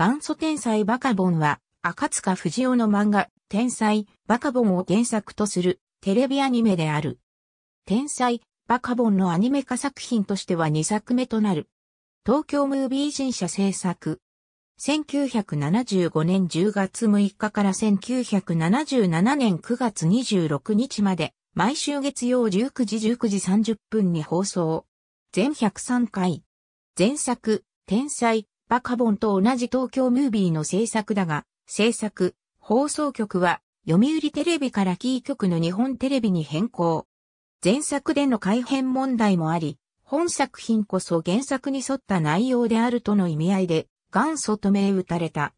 元祖天才バカボンは、赤塚不二夫の漫画、天才、バカボンを原作とする、テレビアニメである。天才、バカボンのアニメ化作品としては2作目となる。東京ムービー人社制作。1975年10月6日から1977年9月26日まで、毎週月曜19時19時30分に放送。全103回。前作、天才、バカボンと同じ東京ムービーの制作だが、制作、放送局は、読売テレビからキー局の日本テレビに変更。前作での改編問題もあり、本作品こそ原作に沿った内容であるとの意味合いで、元祖と銘打たれた。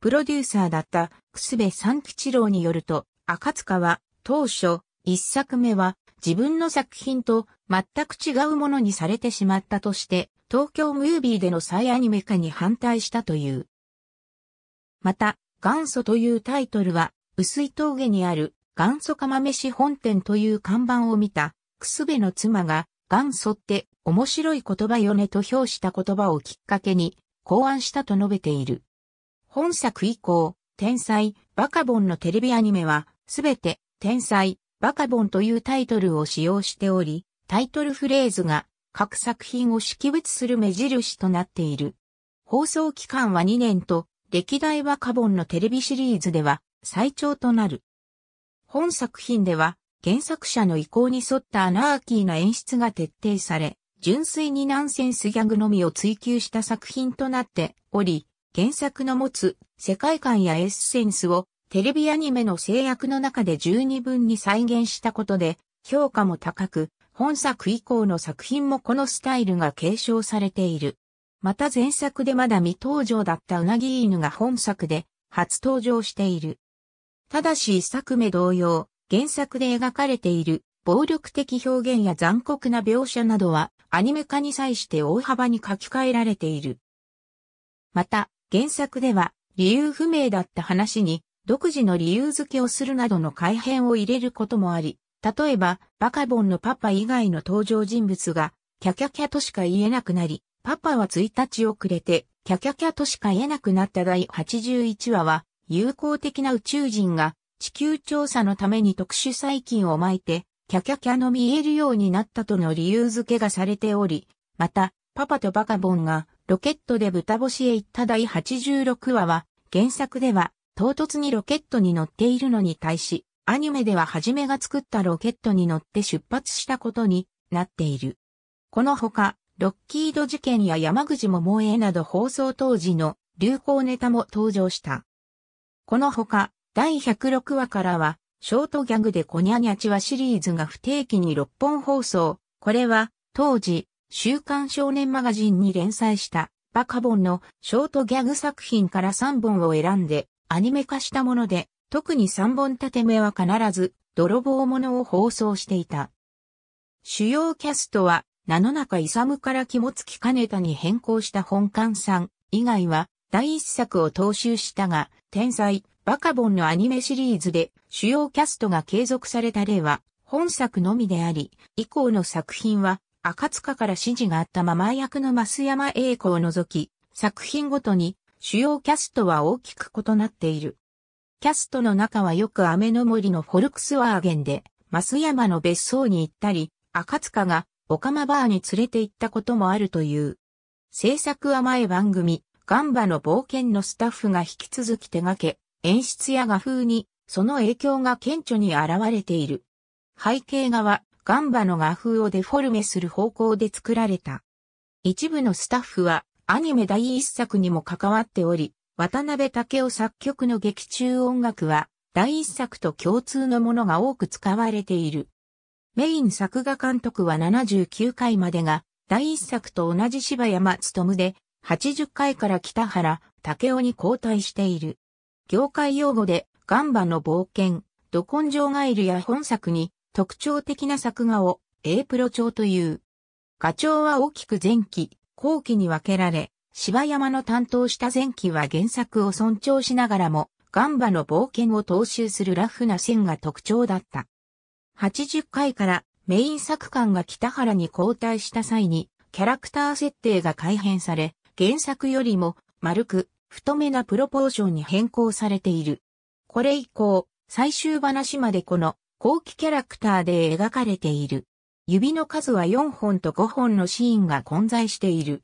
プロデューサーだった、くすべ三吉郎によると、赤塚は、当初、一作目は、自分の作品と全く違うものにされてしまったとして、東京ムービーでの再アニメ化に反対したという。また、元祖というタイトルは、薄い峠にある元祖釜飯本店という看板を見た、くすべの妻が、元祖って面白い言葉よねと評した言葉をきっかけに考案したと述べている。本作以降、天才、バカボンのテレビアニメは、すべて天才、バカボンというタイトルを使用しており、タイトルフレーズが各作品を識別する目印となっている。放送期間は2年と、歴代バカボンのテレビシリーズでは最長となる。本作品では原作者の意向に沿ったアナーキーな演出が徹底され、純粋にナンセンスギャグのみを追求した作品となっており、原作の持つ世界観やエッセンスをテレビアニメの制約の中で十二分に再現したことで、評価も高く、本作以降の作品もこのスタイルが継承されている。また前作でまだ未登場だったうなぎ犬が本作で初登場している。ただし一作目同様、原作で描かれている暴力的表現や残酷な描写などはアニメ化に際して大幅に書き換えられている。また、原作では理由不明だった話に独自の理由付けをするなどの改変を入れることもあり、例えば、バカボンのパパ以外の登場人物が、キャキャキャとしか言えなくなり、パパは1日遅れて、キャキャキャとしか言えなくなった第81話は、友好的な宇宙人が、地球調査のために特殊細菌を巻いて、キャキャキャの見えるようになったとの理由付けがされており、また、パパとバカボンがロケットで豚干しへ行った第86話は、原作では唐突にロケットに乗っているのに対し、アニメでははじめが作ったロケットに乗って出発したことになっている。このほか、ロッキード事件や山口萌えなど放送当時の流行ネタも登場した。このほか、第106話からは、ショートギャグでコニャニャチはシリーズが不定期に6本放送。これは、当時、週刊少年マガジンに連載した、バカボンのショートギャグ作品から3本を選んで、アニメ化したもので、特に3本立て目は必ず泥棒ものを放送していた。主要キャストは、名の中勇から肝付金田に変更した本館さん以外は、第一作を踏襲したが、天才、バカボンのアニメシリーズで主要キャストが継続された例は、本作のみであり、以降の作品は、赤塚から指示があったまま役の増山栄子を除き、作品ごとに主要キャストは大きく異なっている。キャストの中はよく雨の森のフォルクスワーゲンで、増山の別荘に行ったり、赤塚がオカマバーに連れて行ったこともあるという。制作は前番組、ガンバの冒険のスタッフが引き続き手掛け、演出や画風に、その影響が顕著に現れている。背景画は、ガンバの画風をデフォルメする方向で作られた。一部のスタッフは、アニメ第一作にも関わっており、渡辺武雄作曲の劇中音楽は、第一作と共通のものが多く使われている。メイン作画監督は79回までが、第一作と同じ柴山むで、80回から北原武雄に交代している。業界用語で、ガンバの冒険、ド根性ガイルや本作に、特徴的な作画を、A プロ調という。画調は大きく前期、後期に分けられ、芝山の担当した前期は原作を尊重しながらも、ガンバの冒険を踏襲するラフな線が特徴だった。80回からメイン作館が北原に交代した際に、キャラクター設定が改変され、原作よりも丸く太めなプロポーションに変更されている。これ以降、最終話までこの後期キャラクターで描かれている。指の数は4本と5本のシーンが混在している。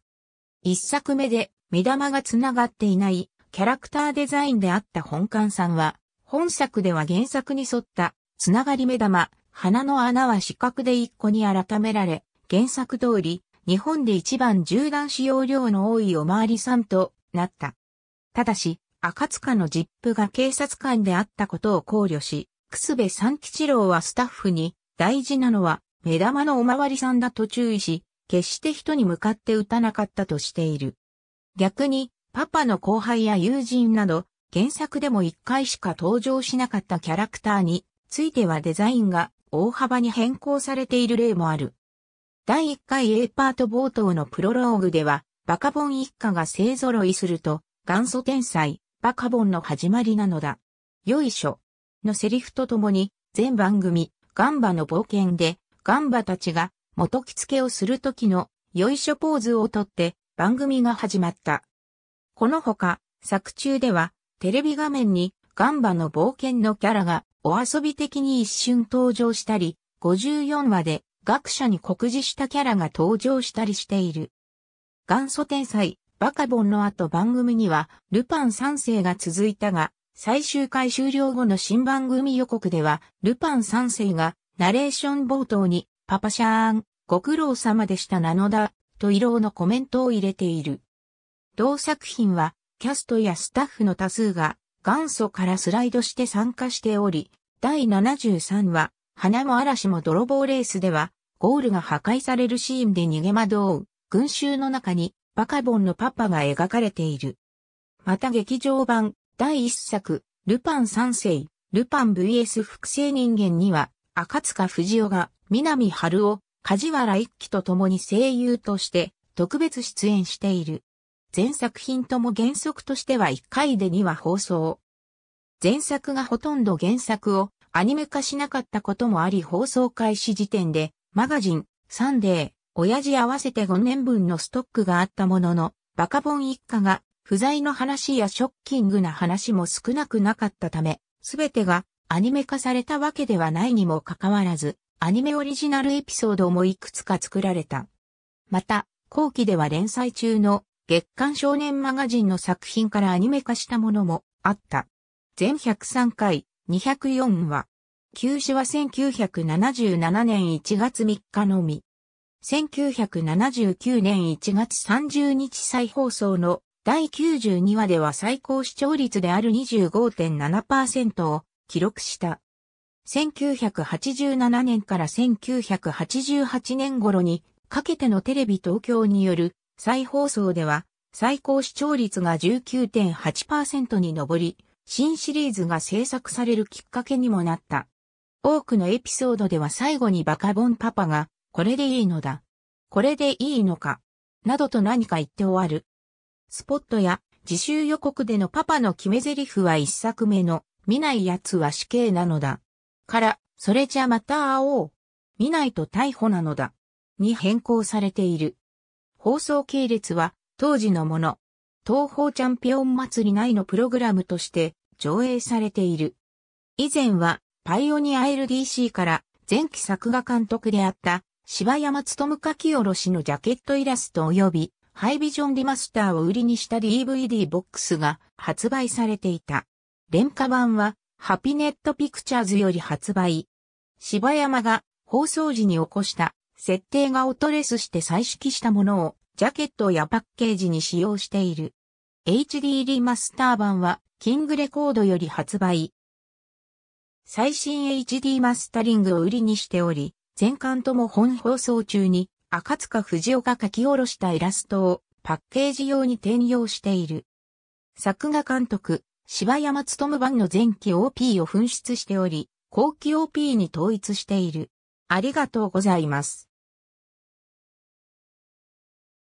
一作目で目玉が繋がっていないキャラクターデザインであった本館さんは、本作では原作に沿ったつながり目玉、鼻の穴は四角で1個に改められ、原作通り、日本で一番縦断使用量の多いおまわりさんとなった。ただし、赤塚のジップが警察官であったことを考慮し、楠部三吉郎はスタッフに、大事なのは目玉のおまわりさんだと注意し、決して人に向かって打たなかったとしている。逆に、パパの後輩や友人など、原作でも1回しか登場しなかったキャラクターについてはデザインが大幅に変更されている例もある。第1回 A パート冒頭のプロローグでは、バカボン一家が勢揃いすると、元祖天才、バカボンの始まりなのだ。よいしょ。のセリフとともに、全番組、ガンバの冒険で、ガンバたちが元着付けをする時のよいしょポーズをとって番組が始まった。このほか作中ではテレビ画面にガンバの冒険のキャラがお遊び的に一瞬登場したり、54話で学者に告示したキャラが登場したりしている。元祖天才、バカボンの後番組には、ルパン三世が続いたが、最終回終了後の新番組予告では、ルパン三世がナレーション冒頭に、パパシャーン、ご苦労様でしたなのだ、と異論のコメントを入れている。同作品は、キャストやスタッフの多数が、元祖からスライドして参加しており、第73話、花も嵐も泥棒レースでは、ゴールが破壊されるシーンで逃げ惑う、群衆の中に、バカボンのパパが描かれている。また劇場版、第1作、ルパン三世、ルパン VS 複製人間には、赤塚不二夫が南春を、梶原一騎と共に声優として特別出演している。全作品とも原則としては1回で2話放送。前作がほとんど原作をアニメ化しなかったこともあり放送開始時点でマガジン、サンデー、親父合わせて5年分のストックがあったものの、バカボン一家が不在の話やショッキングな話も少なくなかったため、すべてがアニメ化されたわけではないにもかかわらず、アニメオリジナルエピソードもいくつか作られた。また、後期では連載中の月刊少年マガジンの作品からアニメ化したものもあった。全103回、204話。休止は1977年1月3日のみ。1979年1月30日再放送の第92話では最高視聴率である25.7%を記録した。1987年から1988年頃にかけてのテレビ東京による再放送では最高視聴率が19.8%に上り、新シリーズが制作されるきっかけにもなった。多くのエピソードでは最後にバカボンパパが、これでいいのだ。これでいいのか。などと何か言って終わる。スポットや自習予告でのパパの決め台詞は一作目の見ない奴は死刑なのだ。から、それじゃまた会おう。見ないと逮捕なのだ。に変更されている。放送系列は、当時のもの。東方チャンピオン祭り内のプログラムとして上映されている。以前は、パイオニア LDC から前期作画監督であった柴山む書き下ろしのジャケットイラスト及びハイビジョンリマスターを売りにした DVD ボックスが発売されていた。廉価版は、ハピネットピクチャーズより発売。柴山が放送時に起こした設定画をトレスして再式したものをジャケットやパッケージに使用している。HD リマスター版はキングレコードより発売。最新 HD マスタリングを売りにしており、全巻とも本放送中に赤塚藤岡書き下ろしたイラストをパッケージ用に転用している。作画監督、芝山勤番の前期 OP を紛失しており、後期 OP に統一している。ありがとうございます。